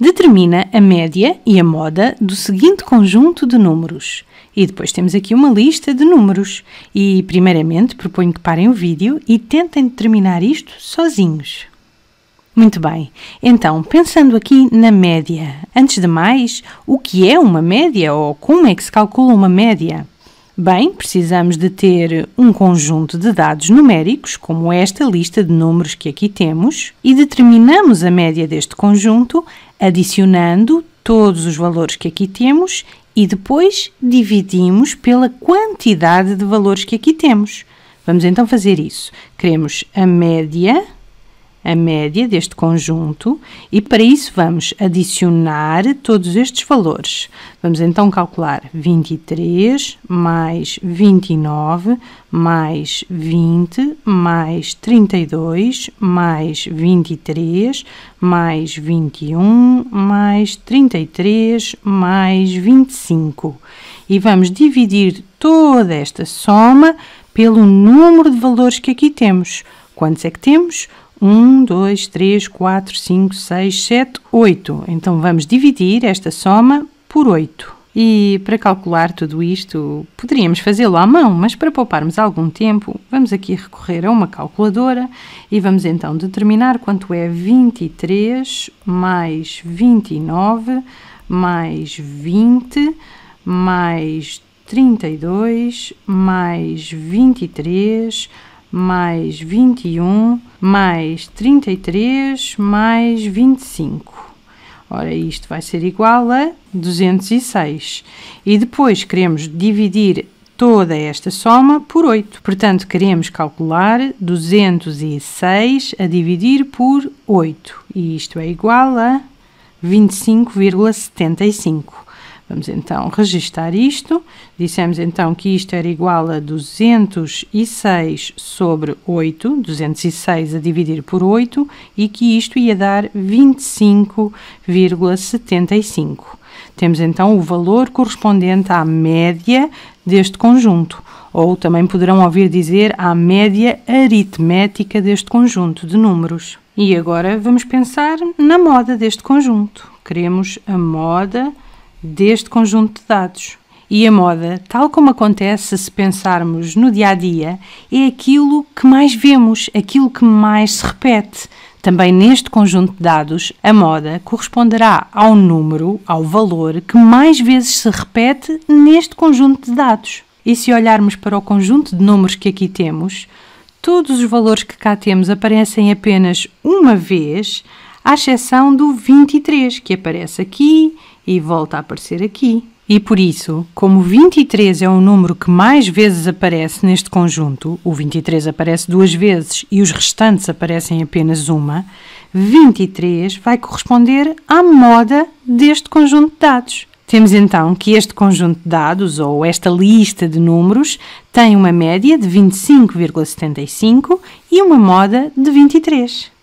determina a média e a moda do seguinte conjunto de números. E depois temos aqui uma lista de números. E, primeiramente, proponho que parem o vídeo e tentem determinar isto sozinhos. Muito bem, então, pensando aqui na média. Antes de mais, o que é uma média ou como é que se calcula uma média? Bem, precisamos de ter um conjunto de dados numéricos, como esta lista de números que aqui temos, e determinamos a média deste conjunto adicionando todos os valores que aqui temos e depois dividimos pela quantidade de valores que aqui temos. Vamos então fazer isso. Queremos a média a média deste conjunto e para isso vamos adicionar todos estes valores. Vamos então calcular 23 mais 29 mais 20 mais 32 mais 23 mais 21 mais 33 mais 25 e vamos dividir toda esta soma pelo número de valores que aqui temos. Quantos é que temos? 1, 2, 3, 4, 5, 6, 7, 8. Então vamos dividir esta soma por 8. E para calcular tudo isto, poderíamos fazê-lo à mão, mas para pouparmos algum tempo, vamos aqui recorrer a uma calculadora e vamos então determinar quanto é 23 mais 29 mais 20 mais 32 mais 23 mais mais 21, mais 33, mais 25. Ora, isto vai ser igual a 206. E depois queremos dividir toda esta soma por 8. Portanto, queremos calcular 206 a dividir por 8. E isto é igual a 25,75. Vamos então registar isto. Dissemos então que isto era igual a 206 sobre 8, 206 a dividir por 8, e que isto ia dar 25,75. Temos então o valor correspondente à média deste conjunto, ou também poderão ouvir dizer à média aritmética deste conjunto de números. E agora vamos pensar na moda deste conjunto. Queremos a moda deste conjunto de dados. E a moda, tal como acontece se pensarmos no dia a dia, é aquilo que mais vemos, aquilo que mais se repete. Também neste conjunto de dados, a moda corresponderá ao número, ao valor que mais vezes se repete neste conjunto de dados. E se olharmos para o conjunto de números que aqui temos, todos os valores que cá temos aparecem apenas uma vez, à exceção do 23, que aparece aqui e volta a aparecer aqui. E por isso, como 23 é o número que mais vezes aparece neste conjunto, o 23 aparece duas vezes e os restantes aparecem apenas uma, 23 vai corresponder à moda deste conjunto de dados. Temos então que este conjunto de dados, ou esta lista de números, tem uma média de 25,75 e uma moda de 23.